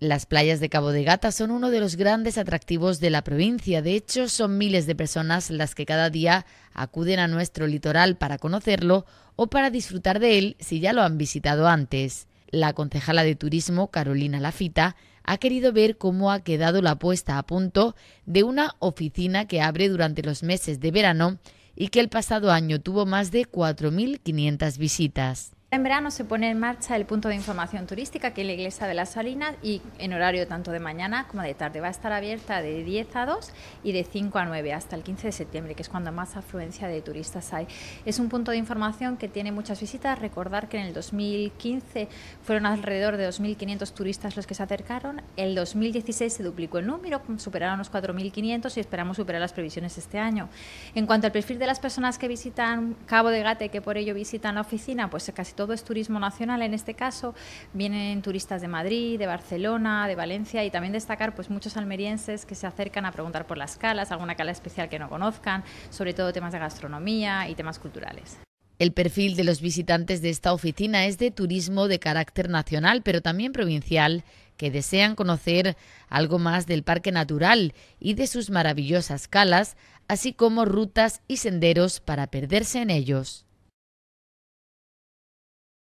Las playas de Cabo de Gata son uno de los grandes atractivos de la provincia. De hecho, son miles de personas las que cada día acuden a nuestro litoral para conocerlo o para disfrutar de él si ya lo han visitado antes. La concejala de turismo, Carolina Lafita, ha querido ver cómo ha quedado la puesta a punto de una oficina que abre durante los meses de verano y que el pasado año tuvo más de 4.500 visitas. En verano se pone en marcha el punto de información turística que es la iglesia de las Salinas y en horario tanto de mañana como de tarde. Va a estar abierta de 10 a 2 y de 5 a 9 hasta el 15 de septiembre, que es cuando más afluencia de turistas hay. Es un punto de información que tiene muchas visitas. Recordar que en el 2015 fueron alrededor de 2.500 turistas los que se acercaron. El 2016 se duplicó el número, superaron los 4.500 y esperamos superar las previsiones este año. En cuanto al perfil de las personas que visitan Cabo de Gate, que por ello visitan la oficina, pues casi todo es turismo nacional en este caso, vienen turistas de Madrid, de Barcelona, de Valencia y también destacar pues muchos almerienses que se acercan a preguntar por las calas, alguna cala especial que no conozcan, sobre todo temas de gastronomía y temas culturales. El perfil de los visitantes de esta oficina es de turismo de carácter nacional, pero también provincial, que desean conocer algo más del parque natural y de sus maravillosas calas, así como rutas y senderos para perderse en ellos.